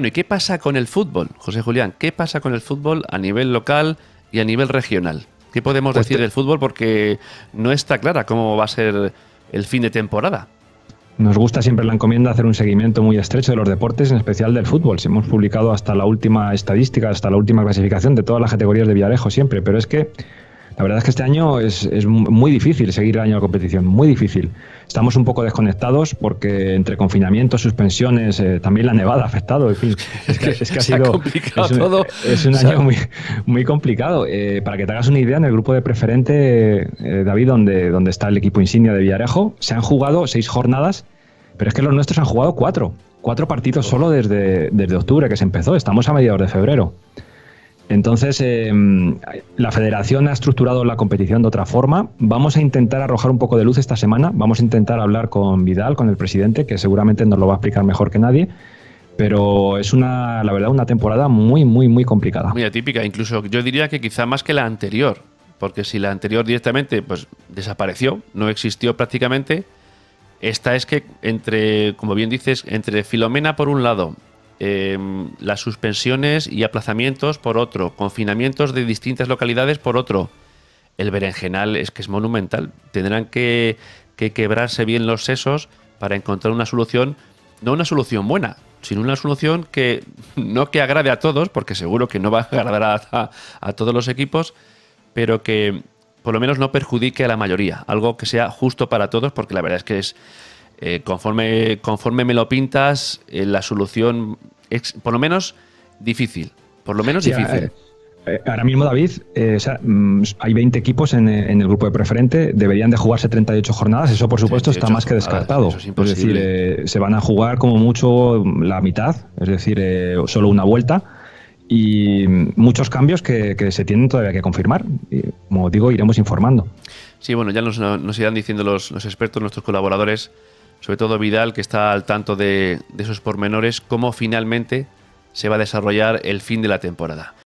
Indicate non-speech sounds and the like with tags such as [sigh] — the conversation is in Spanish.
Bueno, ¿y qué pasa con el fútbol, José Julián? ¿Qué pasa con el fútbol a nivel local y a nivel regional? ¿Qué podemos pues decir del fútbol? Porque no está clara cómo va a ser el fin de temporada. Nos gusta siempre la encomienda hacer un seguimiento muy estrecho de los deportes, en especial del fútbol. Si hemos publicado hasta la última estadística, hasta la última clasificación de todas las categorías de Villarejo siempre, pero es que la verdad es que este año es, muy difícil seguir el año de competición, muy difícil. Estamos un poco desconectados porque entre confinamientos, suspensiones, eh, también la nevada ha afectado. En fin, es que, [laughs] ha sido. todo. Es un año muy, complicado. Eh, para que te hagas una idea, en el grupo de preferente, eh, David, donde, donde está el equipo insignia de Villarejo, se han jugado seis jornadas, pero es que los nuestros han jugado cuatro. Cuatro partidos solo desde, desde octubre que se empezó. Estamos a mediados de febrero. Entonces, em, la federación ha estructurado la competición de otra forma. Vamos a intentar arrojar un poco de luz esta semana. Vamos a intentar hablar con Vidal, con el presidente, que seguramente nos lo va a explicar mejor que nadie. Pero es una, la verdad, una temporada muy, muy, muy complicada. Muy atípica, incluso yo diría que quizá más que la anterior. Porque si la anterior directamente pues, desapareció, no existió prácticamente, esta es que entre, como bien dices, entre Filomena por un lado, Em, las suspensiones y aplazamientos por otro, confinamientos de distintas localidades por otro. El berenjenal es que es monumental. Tendrán que, quebrarse bien los sesos para encontrar una solución, no una solución buena, sino una solución que [laughs] no que agrade a todos, porque seguro que no va a agradar a, todos los equipos, pero que por lo menos no perjudique a la mayoría, algo que sea justo para todos, porque la verdad es que es eh, conforme, conforme me lo pintas, eh, la solución por lo menos difícil. Por lo menos difícil. Eh, eh, ahora mismo, David, eh, mm, hay 20 equipos en, el grupo de preferente. Deberían de jugarse 38 jornadas. Eso, por supuesto, está más que descartado. Es, decir, se van a jugar como mucho mm, la mitad, es decir, solo una vuelta y muchos cambios que, se tienen todavía que confirmar. Y, como digo, iremos informando. Sí, bueno, ya nos, irán diciendo los, expertos, nuestros colaboradores, sobre todo Vidal, que está al tanto de, esos pormenores, cómo finalmente se va a desarrollar el fin de la temporada.